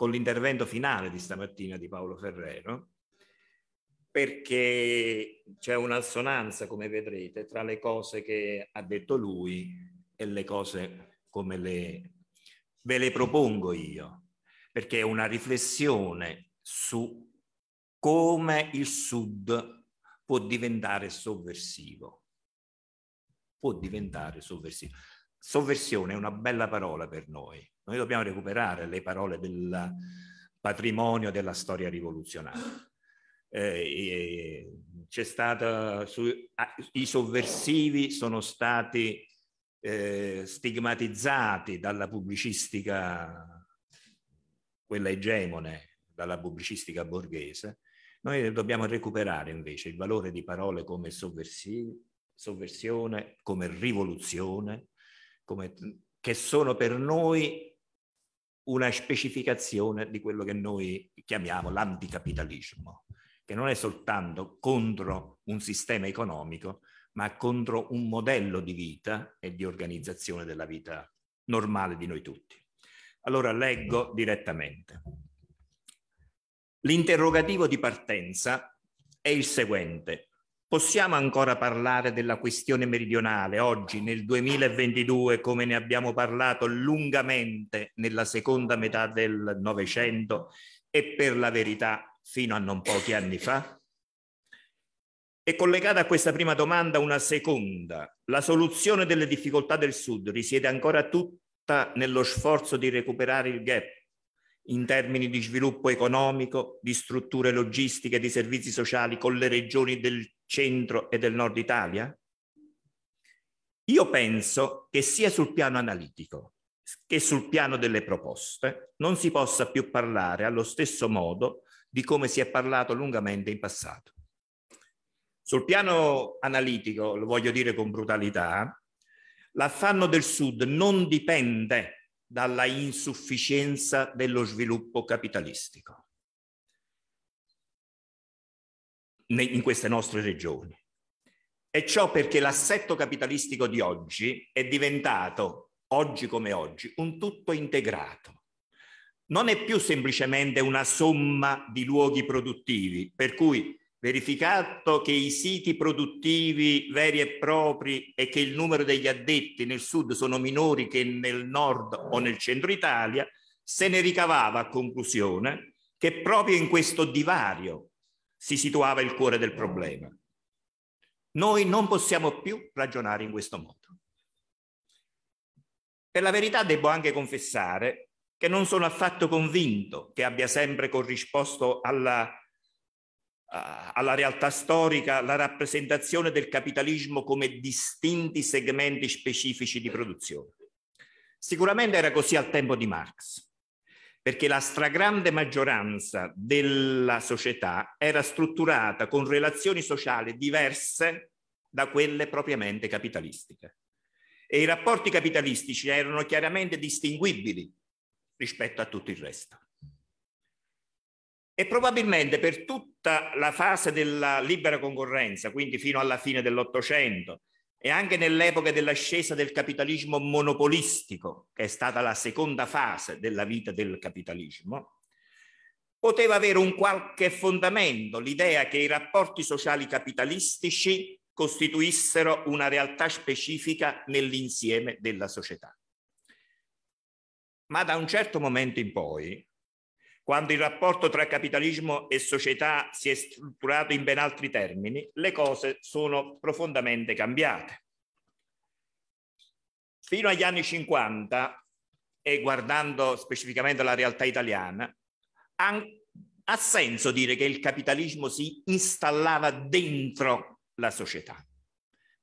con l'intervento finale di stamattina di Paolo Ferrero, perché c'è un'assonanza, come vedrete, tra le cose che ha detto lui e le cose come le, ve le propongo io, perché è una riflessione su come il Sud può diventare sovversivo. Può diventare sovversivo sovversione è una bella parola per noi. Noi dobbiamo recuperare le parole del patrimonio della storia rivoluzionaria. Eh, c'è stata su, i sovversivi sono stati eh, stigmatizzati dalla pubblicistica quella egemone dalla pubblicistica borghese noi dobbiamo recuperare invece il valore di parole come sovversione come rivoluzione come, che sono per noi una specificazione di quello che noi chiamiamo l'anticapitalismo, che non è soltanto contro un sistema economico, ma contro un modello di vita e di organizzazione della vita normale di noi tutti. Allora leggo direttamente. L'interrogativo di partenza è il seguente. Possiamo ancora parlare della questione meridionale oggi nel 2022 come ne abbiamo parlato lungamente nella seconda metà del Novecento e per la verità fino a non pochi anni fa? È collegata a questa prima domanda una seconda. La soluzione delle difficoltà del Sud risiede ancora tutta nello sforzo di recuperare il gap in termini di sviluppo economico, di strutture logistiche di servizi sociali con le regioni del centro e del nord Italia? Io penso che sia sul piano analitico che sul piano delle proposte non si possa più parlare allo stesso modo di come si è parlato lungamente in passato. Sul piano analitico, lo voglio dire con brutalità, l'affanno del Sud non dipende dalla insufficienza dello sviluppo capitalistico in queste nostre regioni. E ciò perché l'assetto capitalistico di oggi è diventato, oggi come oggi, un tutto integrato non è più semplicemente una somma di luoghi produttivi, per cui verificato che i siti produttivi veri e propri e che il numero degli addetti nel sud sono minori che nel nord o nel centro Italia, se ne ricavava a conclusione che proprio in questo divario si situava il cuore del problema. Noi non possiamo più ragionare in questo modo. Per la verità devo anche confessare che non sono affatto convinto che abbia sempre corrisposto alla eh, alla realtà storica la rappresentazione del capitalismo come distinti segmenti specifici di produzione. Sicuramente era così al tempo di Marx, perché la stragrande maggioranza della società era strutturata con relazioni sociali diverse da quelle propriamente capitalistiche. E i rapporti capitalistici erano chiaramente distinguibili rispetto a tutto il resto. E probabilmente per tutta la fase della libera concorrenza, quindi fino alla fine dell'Ottocento e anche nell'epoca dell'ascesa del capitalismo monopolistico, che è stata la seconda fase della vita del capitalismo, poteva avere un qualche fondamento l'idea che i rapporti sociali capitalistici costituissero una realtà specifica nell'insieme della società. Ma da un certo momento in poi quando il rapporto tra capitalismo e società si è strutturato in ben altri termini, le cose sono profondamente cambiate. Fino agli anni 50, e guardando specificamente la realtà italiana, ha senso dire che il capitalismo si installava dentro la società.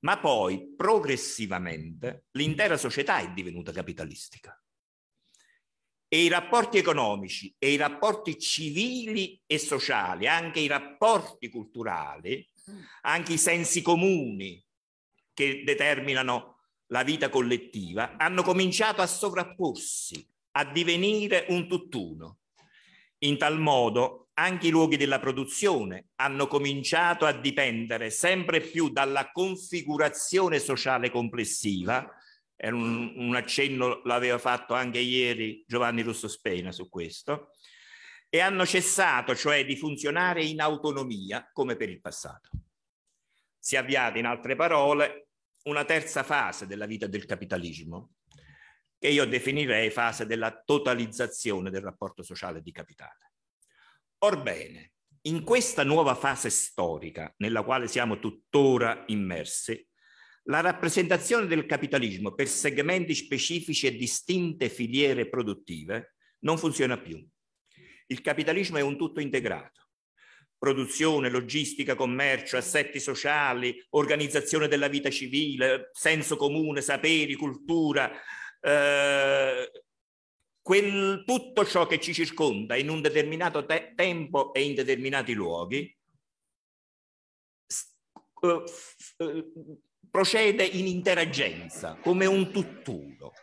Ma poi progressivamente l'intera società è divenuta capitalistica e i rapporti economici e i rapporti civili e sociali, anche i rapporti culturali, anche i sensi comuni che determinano la vita collettiva, hanno cominciato a sovrapporsi, a divenire un tutt'uno. In tal modo anche i luoghi della produzione hanno cominciato a dipendere sempre più dalla configurazione sociale complessiva era un, un accenno l'aveva fatto anche ieri Giovanni Russo Spena su questo, e hanno cessato cioè di funzionare in autonomia come per il passato. Si è avviata in altre parole una terza fase della vita del capitalismo, che io definirei fase della totalizzazione del rapporto sociale di capitale. Orbene, in questa nuova fase storica nella quale siamo tuttora immersi, la rappresentazione del capitalismo per segmenti specifici e distinte filiere produttive non funziona più. Il capitalismo è un tutto integrato. Produzione, logistica, commercio, assetti sociali, organizzazione della vita civile, senso comune, saperi, cultura, eh, quel, tutto ciò che ci circonda in un determinato te tempo e in determinati luoghi. Eh, procede in interagenza, come un tutt'uno.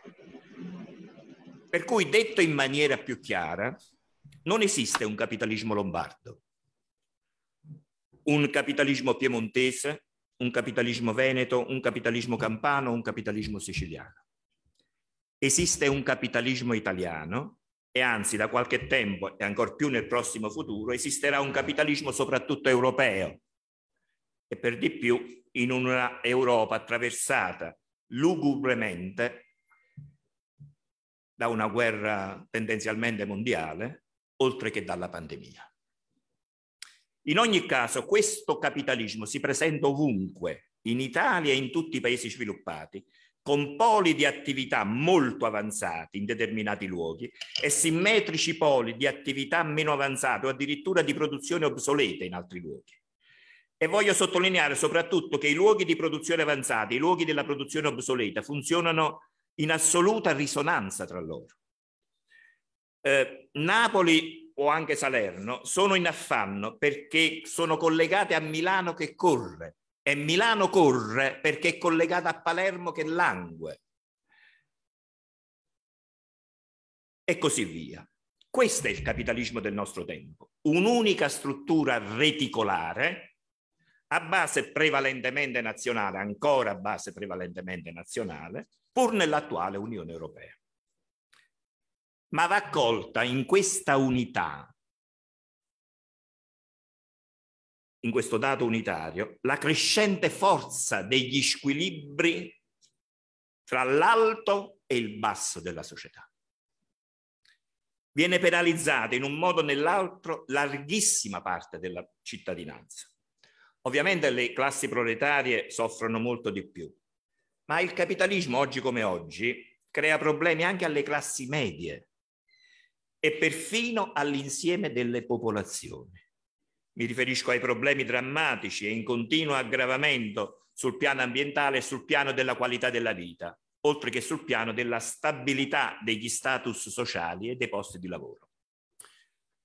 Per cui, detto in maniera più chiara, non esiste un capitalismo lombardo, un capitalismo piemontese, un capitalismo veneto, un capitalismo campano, un capitalismo siciliano. Esiste un capitalismo italiano e anzi da qualche tempo e ancor più nel prossimo futuro esisterà un capitalismo soprattutto europeo e per di più in una Europa attraversata lugubremente da una guerra tendenzialmente mondiale, oltre che dalla pandemia. In ogni caso, questo capitalismo si presenta ovunque, in Italia e in tutti i paesi sviluppati, con poli di attività molto avanzati in determinati luoghi e simmetrici poli di attività meno avanzate o addirittura di produzione obsolete in altri luoghi. E voglio sottolineare soprattutto che i luoghi di produzione avanzata, i luoghi della produzione obsoleta funzionano in assoluta risonanza tra loro. Eh, Napoli o anche Salerno sono in affanno perché sono collegate a Milano che corre e Milano corre perché è collegata a Palermo che langue. E così via. Questo è il capitalismo del nostro tempo, un'unica struttura reticolare a base prevalentemente nazionale, ancora a base prevalentemente nazionale, pur nell'attuale Unione Europea. Ma va colta in questa unità, in questo dato unitario, la crescente forza degli squilibri tra l'alto e il basso della società. Viene penalizzata in un modo o nell'altro larghissima parte della cittadinanza Ovviamente le classi proletarie soffrono molto di più, ma il capitalismo oggi come oggi crea problemi anche alle classi medie e perfino all'insieme delle popolazioni. Mi riferisco ai problemi drammatici e in continuo aggravamento sul piano ambientale e sul piano della qualità della vita, oltre che sul piano della stabilità degli status sociali e dei posti di lavoro.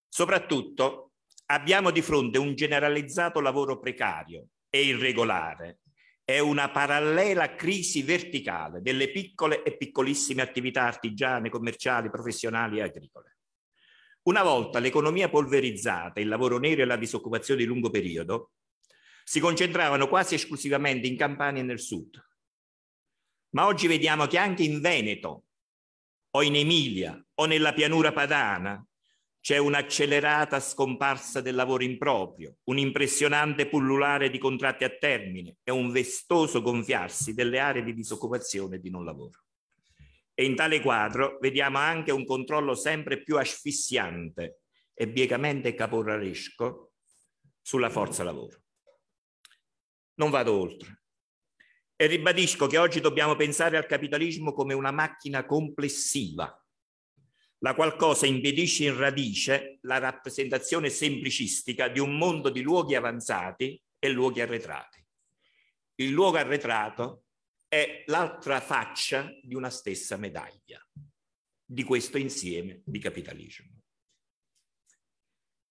Soprattutto Abbiamo di fronte un generalizzato lavoro precario e irregolare. È una parallela crisi verticale delle piccole e piccolissime attività artigiane, commerciali, professionali e agricole. Una volta l'economia polverizzata, il lavoro nero e la disoccupazione di lungo periodo si concentravano quasi esclusivamente in Campania e nel sud. Ma oggi vediamo che anche in Veneto o in Emilia o nella pianura padana c'è un'accelerata scomparsa del lavoro improprio, un impressionante pullulare di contratti a termine e un vestoso gonfiarsi delle aree di disoccupazione e di non lavoro. E in tale quadro vediamo anche un controllo sempre più asfissiante e biegamente caporalesco sulla forza lavoro. Non vado oltre. E ribadisco che oggi dobbiamo pensare al capitalismo come una macchina complessiva la qualcosa impedisce in radice la rappresentazione semplicistica di un mondo di luoghi avanzati e luoghi arretrati. Il luogo arretrato è l'altra faccia di una stessa medaglia, di questo insieme di capitalismo.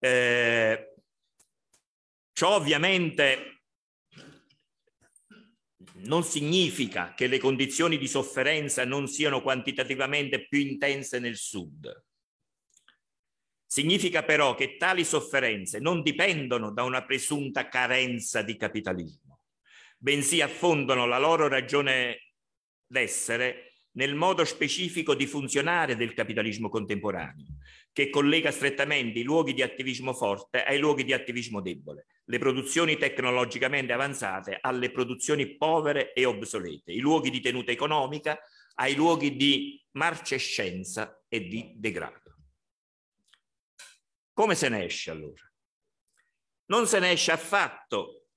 Eh, ciò ovviamente non significa che le condizioni di sofferenza non siano quantitativamente più intense nel sud. Significa però che tali sofferenze non dipendono da una presunta carenza di capitalismo, bensì affondano la loro ragione d'essere nel modo specifico di funzionare del capitalismo contemporaneo, che collega strettamente i luoghi di attivismo forte ai luoghi di attivismo debole, le produzioni tecnologicamente avanzate alle produzioni povere e obsolete, i luoghi di tenuta economica ai luoghi di marcescenza e di degrado. Come se ne esce allora? Non se ne esce affatto,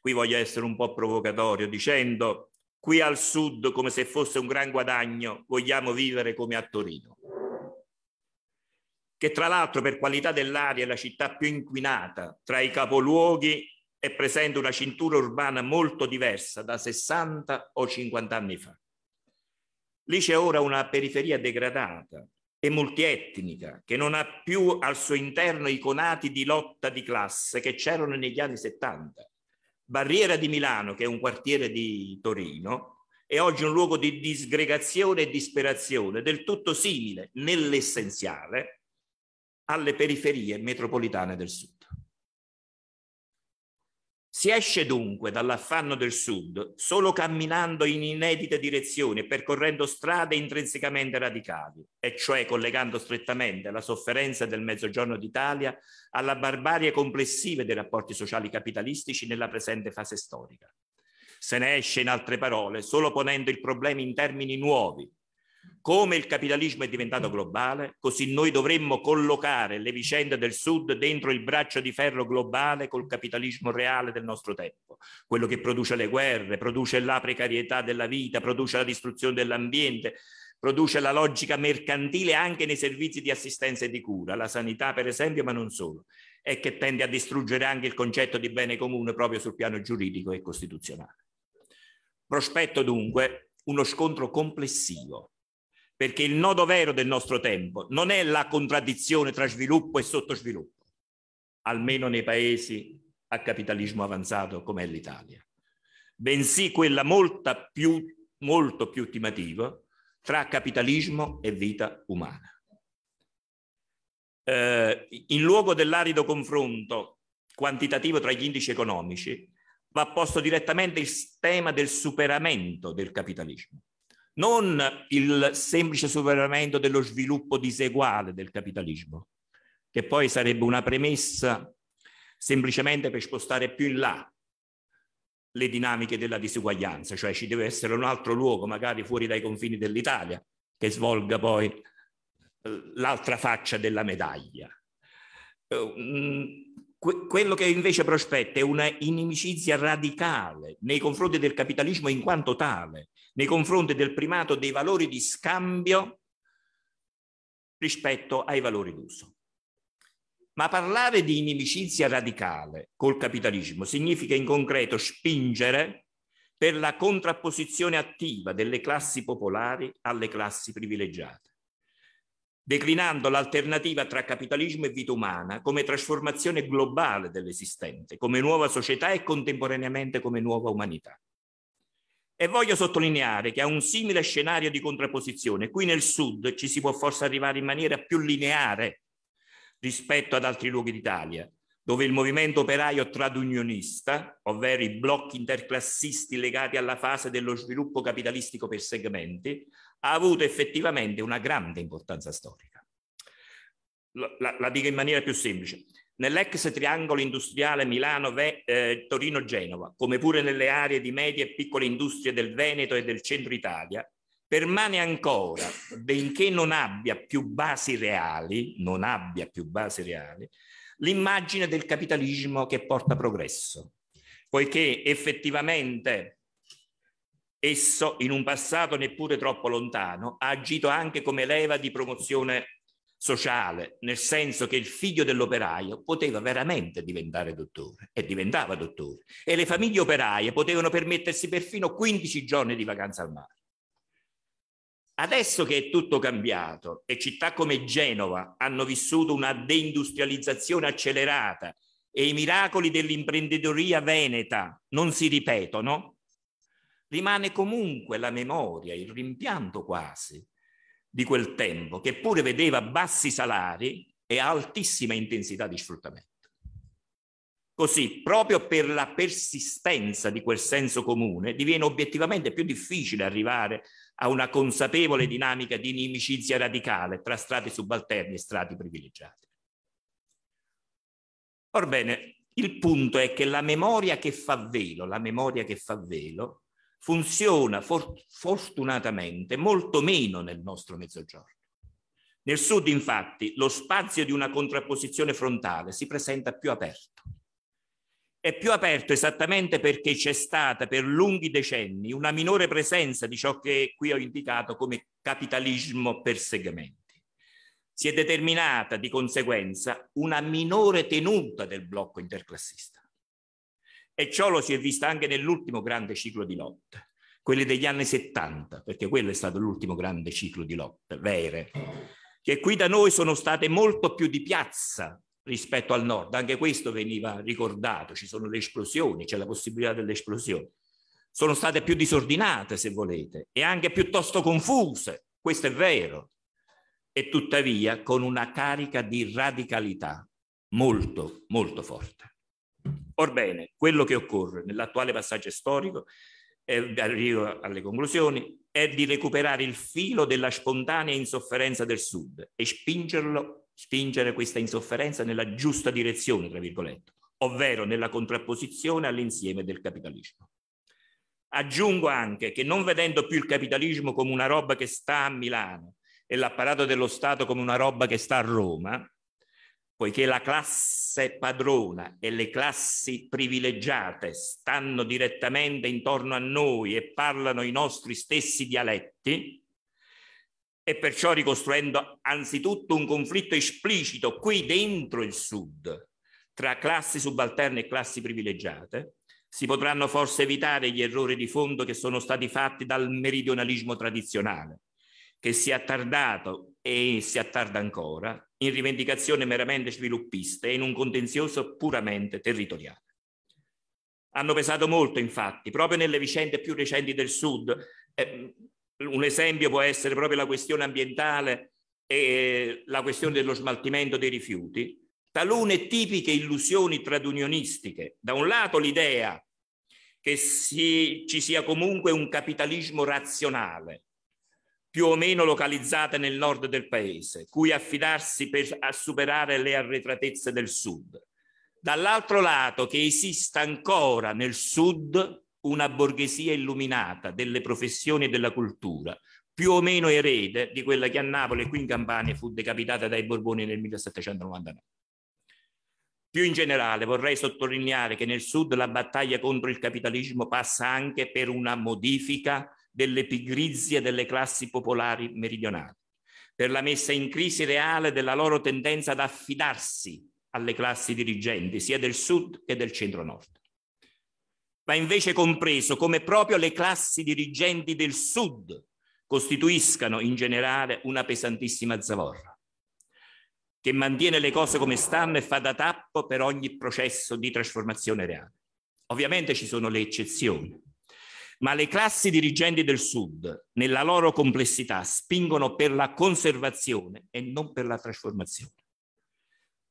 qui voglio essere un po' provocatorio, dicendo qui al sud come se fosse un gran guadagno, vogliamo vivere come a Torino. Che tra l'altro per qualità dell'aria è la città più inquinata tra i capoluoghi e presenta una cintura urbana molto diversa da 60 o 50 anni fa. Lì c'è ora una periferia degradata e multietnica che non ha più al suo interno i conati di lotta di classe che c'erano negli anni 70 Barriera di Milano, che è un quartiere di Torino, è oggi un luogo di disgregazione e disperazione del tutto simile nell'essenziale alle periferie metropolitane del sud. Si esce dunque dall'affanno del sud solo camminando in inedite direzioni e percorrendo strade intrinsecamente radicali, e cioè collegando strettamente la sofferenza del Mezzogiorno d'Italia alla barbarie complessiva dei rapporti sociali capitalistici nella presente fase storica. Se ne esce, in altre parole, solo ponendo il problema in termini nuovi, come il capitalismo è diventato globale, così noi dovremmo collocare le vicende del Sud dentro il braccio di ferro globale col capitalismo reale del nostro tempo, quello che produce le guerre, produce la precarietà della vita, produce la distruzione dell'ambiente, produce la logica mercantile anche nei servizi di assistenza e di cura, la sanità per esempio, ma non solo, e che tende a distruggere anche il concetto di bene comune proprio sul piano giuridico e costituzionale. Prospetto dunque uno scontro complessivo perché il nodo vero del nostro tempo non è la contraddizione tra sviluppo e sottosviluppo, almeno nei paesi a capitalismo avanzato come è l'Italia, bensì quella molta più, molto più ultimativa tra capitalismo e vita umana. Eh, in luogo dell'arido confronto quantitativo tra gli indici economici, va posto direttamente il tema del superamento del capitalismo non il semplice superamento dello sviluppo diseguale del capitalismo, che poi sarebbe una premessa semplicemente per spostare più in là le dinamiche della disuguaglianza, cioè ci deve essere un altro luogo, magari fuori dai confini dell'Italia, che svolga poi eh, l'altra faccia della medaglia. Eh, mm, quello che invece prospetta è una inimicizia radicale nei confronti del capitalismo in quanto tale, nei confronti del primato dei valori di scambio rispetto ai valori d'uso. Ma parlare di inimicizia radicale col capitalismo significa in concreto spingere per la contrapposizione attiva delle classi popolari alle classi privilegiate, declinando l'alternativa tra capitalismo e vita umana come trasformazione globale dell'esistente, come nuova società e contemporaneamente come nuova umanità. E voglio sottolineare che a un simile scenario di contrapposizione, qui nel sud ci si può forse arrivare in maniera più lineare rispetto ad altri luoghi d'Italia, dove il movimento operaio tradunionista, ovvero i blocchi interclassisti legati alla fase dello sviluppo capitalistico per segmenti, ha avuto effettivamente una grande importanza storica. La, la, la dico in maniera più semplice nell'ex triangolo industriale Milano-Torino-Genova, eh, come pure nelle aree di medie e piccole industrie del Veneto e del centro Italia, permane ancora, benché non abbia più basi reali, non abbia più basi reali, l'immagine del capitalismo che porta progresso, poiché effettivamente esso, in un passato neppure troppo lontano, ha agito anche come leva di promozione sociale, nel senso che il figlio dell'operaio poteva veramente diventare dottore e diventava dottore e le famiglie operaie potevano permettersi perfino 15 giorni di vacanza al mare. Adesso che è tutto cambiato e città come Genova hanno vissuto una deindustrializzazione accelerata e i miracoli dell'imprenditoria veneta non si ripetono, rimane comunque la memoria, il rimpianto quasi di quel tempo, che pure vedeva bassi salari e altissima intensità di sfruttamento. Così, proprio per la persistenza di quel senso comune, diviene obiettivamente più difficile arrivare a una consapevole dinamica di inimicizia radicale tra strati subalterni e strati privilegiati. Orbene, il punto è che la memoria che fa velo, la memoria che fa velo, funziona for- fortunatamente molto meno nel nostro mezzogiorno. Nel sud, infatti, lo spazio di una contrapposizione frontale si presenta più aperto. È più aperto esattamente perché c'è stata per lunghi decenni una minore presenza di ciò che qui ho indicato come capitalismo per segmenti. Si è determinata di conseguenza una minore tenuta del blocco interclassista. E ciò lo si è visto anche nell'ultimo grande ciclo di lotte, quelli degli anni 70, perché quello è stato l'ultimo grande ciclo di lotte, vere, che qui da noi sono state molto più di piazza rispetto al nord, anche questo veniva ricordato, ci sono le esplosioni, c'è la possibilità delle esplosioni, sono state più disordinate se volete e anche piuttosto confuse, questo è vero, e tuttavia con una carica di radicalità molto molto forte. Orbene, quello che occorre nell'attuale passaggio storico, e arrivo alle conclusioni, è di recuperare il filo della spontanea insofferenza del Sud e spingerlo, spingere questa insofferenza nella giusta direzione, tra virgolette, ovvero nella contrapposizione all'insieme del capitalismo. Aggiungo anche che non vedendo più il capitalismo come una roba che sta a Milano e l'apparato dello Stato come una roba che sta a Roma, poiché la classe padrona e le classi privilegiate stanno direttamente intorno a noi e parlano i nostri stessi dialetti, e perciò ricostruendo anzitutto un conflitto esplicito qui dentro il Sud tra classi subalterne e classi privilegiate, si potranno forse evitare gli errori di fondo che sono stati fatti dal meridionalismo tradizionale che si è attardato e si attarda ancora in rivendicazioni meramente sviluppiste e in un contenzioso puramente territoriale. Hanno pesato molto, infatti, proprio nelle vicende più recenti del Sud. Eh, un esempio può essere proprio la questione ambientale e la questione dello smaltimento dei rifiuti, talune tipiche illusioni tradunionistiche. Da un lato l'idea che si, ci sia comunque un capitalismo razionale più o meno localizzate nel nord del paese, cui affidarsi per superare le arretratezze del sud. Dall'altro lato che esista ancora nel sud una borghesia illuminata delle professioni e della cultura, più o meno erede di quella che a Napoli e qui in Campania fu decapitata dai Borboni nel 1799. Più in generale vorrei sottolineare che nel sud la battaglia contro il capitalismo passa anche per una modifica delle pigrizie delle classi popolari meridionali, per la messa in crisi reale della loro tendenza ad affidarsi alle classi dirigenti, sia del sud che del centro-nord. Va invece compreso come proprio le classi dirigenti del sud costituiscano in generale una pesantissima zavorra, che mantiene le cose come stanno e fa da tappo per ogni processo di trasformazione reale. Ovviamente ci sono le eccezioni, ma le classi dirigenti del Sud, nella loro complessità, spingono per la conservazione e non per la trasformazione.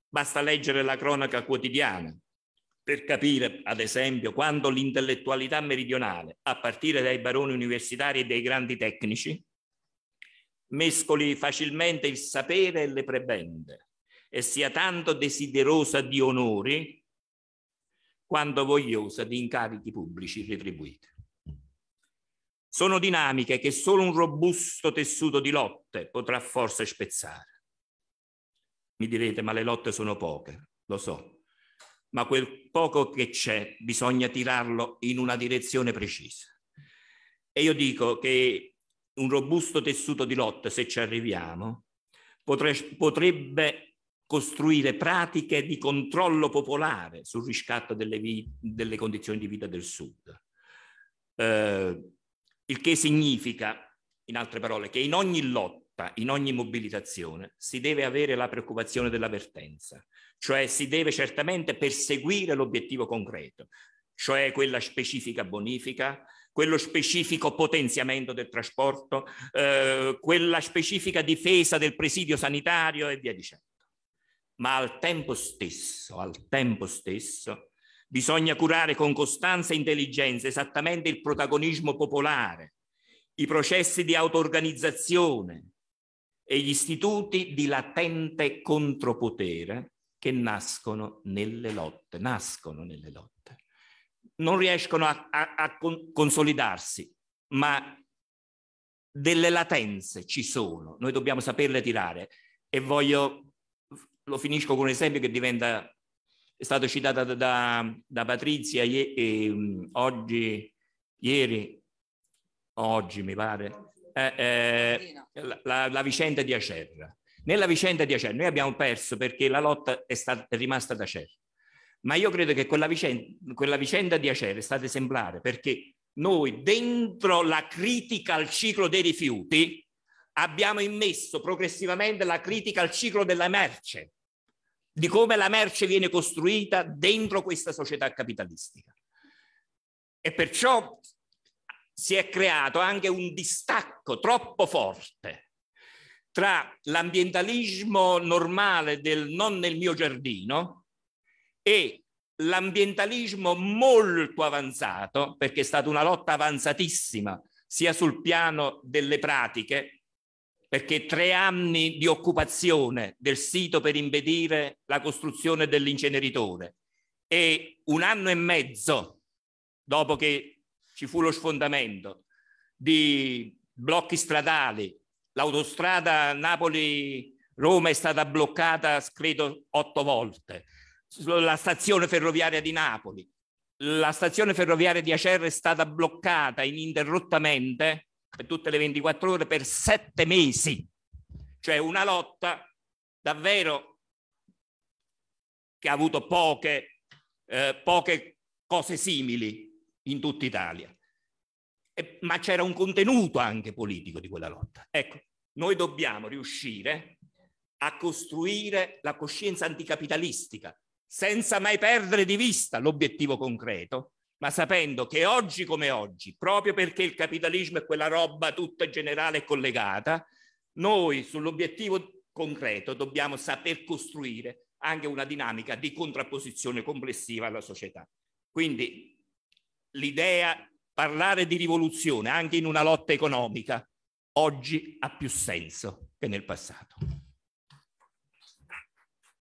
Basta leggere la cronaca quotidiana per capire, ad esempio, quando l'intellettualità meridionale, a partire dai baroni universitari e dai grandi tecnici, mescoli facilmente il sapere e le prebende e sia tanto desiderosa di onori quanto vogliosa di incarichi pubblici retribuiti. Sono dinamiche che solo un robusto tessuto di lotte potrà forse spezzare. Mi direte, ma le lotte sono poche, lo so, ma quel poco che c'è bisogna tirarlo in una direzione precisa. E io dico che un robusto tessuto di lotte, se ci arriviamo, potrebbe costruire pratiche di controllo popolare sul riscatto delle, delle condizioni di vita del Sud. Eh, il che significa, in altre parole, che in ogni lotta, in ogni mobilitazione, si deve avere la preoccupazione dell'avvertenza, cioè si deve certamente perseguire l'obiettivo concreto, cioè quella specifica bonifica, quello specifico potenziamento del trasporto, eh, quella specifica difesa del presidio sanitario e via dicendo. Ma al tempo stesso, al tempo stesso, Bisogna curare con costanza e intelligenza esattamente il protagonismo popolare, i processi di auto-organizzazione e gli istituti di latente contropotere che nascono nelle lotte, nascono nelle lotte. Non riescono a, a, a consolidarsi, ma delle latenze ci sono, noi dobbiamo saperle tirare e voglio, lo finisco con un esempio che diventa è stata citata da, da, da Patrizia ie, eh, oggi, ieri, oggi mi pare, eh, eh, la, la, la, vicenda di Acerra. Nella vicenda di Acerra noi abbiamo perso perché la lotta è, stata, è rimasta da Acerra, ma io credo che quella vicenda, quella vicenda di Acerra è stata esemplare perché noi dentro la critica al ciclo dei rifiuti abbiamo immesso progressivamente la critica al ciclo della merce di come la merce viene costruita dentro questa società capitalistica. E perciò si è creato anche un distacco troppo forte tra l'ambientalismo normale del non nel mio giardino e l'ambientalismo molto avanzato, perché è stata una lotta avanzatissima sia sul piano delle pratiche perché tre anni di occupazione del sito per impedire la costruzione dell'inceneritore e un anno e mezzo dopo che ci fu lo sfondamento di blocchi stradali, l'autostrada Napoli-Roma è stata bloccata credo otto volte, la stazione ferroviaria di Napoli, la stazione ferroviaria di Acerra è stata bloccata ininterrottamente per tutte le 24 ore per sette mesi. Cioè una lotta davvero che ha avuto poche, eh, poche cose simili in tutta Italia. E, ma c'era un contenuto anche politico di quella lotta. Ecco, noi dobbiamo riuscire a costruire la coscienza anticapitalistica senza mai perdere di vista l'obiettivo concreto ma sapendo che oggi come oggi, proprio perché il capitalismo è quella roba tutta generale e collegata, noi sull'obiettivo concreto dobbiamo saper costruire anche una dinamica di contrapposizione complessiva alla società. Quindi l'idea parlare di rivoluzione anche in una lotta economica oggi ha più senso che nel passato.